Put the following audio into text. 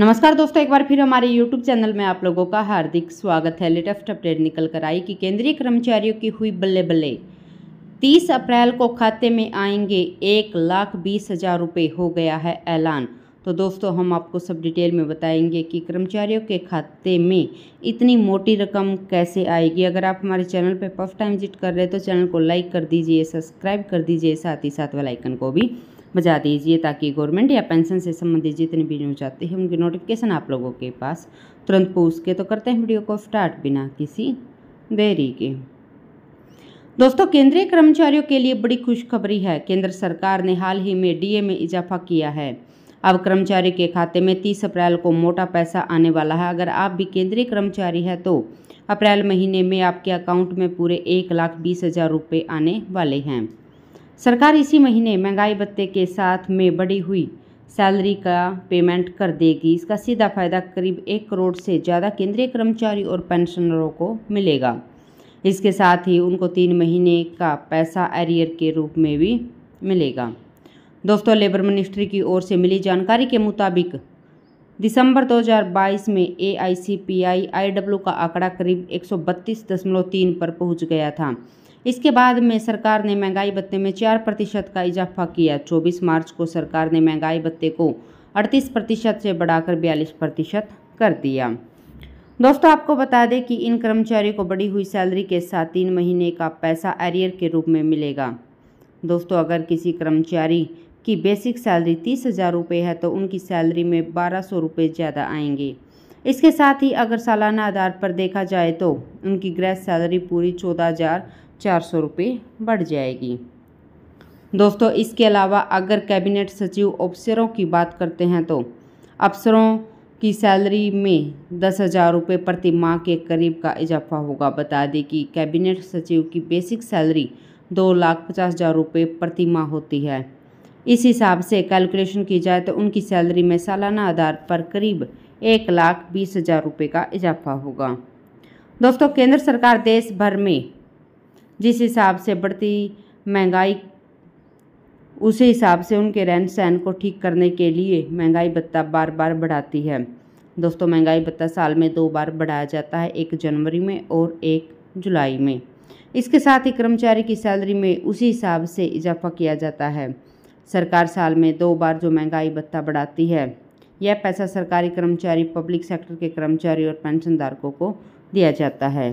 नमस्कार दोस्तों एक बार फिर हमारे YouTube चैनल में आप लोगों का हार्दिक स्वागत है लेटेस्ट अपडेट निकल कर आई कि केंद्रीय कर्मचारियों की हुई बल्ले बल्ले 30 अप्रैल को खाते में आएंगे एक लाख बीस हज़ार रुपये हो गया है ऐलान तो दोस्तों हम आपको सब डिटेल में बताएंगे कि कर्मचारियों के खाते में इतनी मोटी रकम कैसे आएगी अगर आप हमारे चैनल पर फर्स्ट टाइम विजिट कर रहे हैं तो चैनल को लाइक कर दीजिए सब्सक्राइब कर दीजिए साथ ही साथ वेलाइकन को भी बजा दीजिए ताकि गवर्नमेंट या पेंशन से संबंधित जितनी भी न्यूज आती है उनकी नोटिफिकेशन आप लोगों के पास तुरंत पूछ के तो करते हैं वीडियो को स्टार्ट बिना किसी देरी के दोस्तों केंद्रीय कर्मचारियों के लिए बड़ी खुशखबरी है केंद्र सरकार ने हाल ही में डीए में इजाफा किया है अब कर्मचारी के खाते में 30 अप्रैल को मोटा पैसा आने वाला है अगर आप भी केंद्रीय कर्मचारी है तो अप्रैल महीने में आपके अकाउंट में पूरे एक लाख बीस हज़ार रुपये आने वाले हैं सरकार इसी महीने महंगाई भत्ते के साथ में बढ़ी हुई सैलरी का पेमेंट कर देगी इसका सीधा फायदा करीब एक करोड़ से ज़्यादा केंद्रीय कर्मचारी और पेंशनरों को मिलेगा इसके साथ ही उनको तीन महीने का पैसा एरियर के रूप में भी मिलेगा दोस्तों लेबर मिनिस्ट्री की ओर से मिली जानकारी के मुताबिक दिसंबर 2022 में ए आई C P I I W का आंकड़ा करीब एक पर पहुंच गया था इसके बाद में सरकार ने महंगाई भत्ते में चार प्रतिशत का इजाफा किया 24 मार्च को सरकार ने महंगाई भत्ते को 38 प्रतिशत से बढ़ाकर 42 प्रतिशत कर दिया दोस्तों आपको बता दें कि इन कर्मचारियों को बढ़ी हुई सैलरी के साथ तीन महीने का पैसा एरियर के रूप में मिलेगा दोस्तों अगर किसी कर्मचारी की बेसिक सैलरी तीस हज़ार रुपये है तो उनकी सैलरी में बारह सौ रुपये ज़्यादा आएंगे इसके साथ ही अगर सालाना आधार पर देखा जाए तो उनकी ग्रह सैलरी पूरी चौदह हज़ार चार सौ रुपये बढ़ जाएगी दोस्तों इसके अलावा अगर कैबिनेट सचिव अफसरों की बात करते हैं तो अफसरों की सैलरी में दस हज़ार रुपये प्रति माह के करीब का इजाफा होगा बता दें कि कैबिनेट सचिव की बेसिक सैलरी दो लाख पचास हज़ार रुपये प्रति माह होती है इस हिसाब से कैलकुलेशन की जाए तो उनकी सैलरी में सालाना आधार पर करीब एक लाख बीस हज़ार रुपये का इजाफा होगा दोस्तों केंद्र सरकार देश भर में जिस हिसाब से बढ़ती महंगाई उसी हिसाब से उनके रहन सहन को ठीक करने के लिए महंगाई भत्ता बार बार बढ़ाती है दोस्तों महंगाई भत्ता साल में दो बार बढ़ाया जाता है एक जनवरी में और एक जुलाई में इसके साथ ही कर्मचारी की सैलरी में उसी हिसाब से इजाफा किया जाता है सरकार साल में दो बार जो महंगाई भत्ता बढ़ाती है यह पैसा सरकारी कर्मचारी पब्लिक सेक्टर के कर्मचारी और पेंशनधारकों को दिया जाता है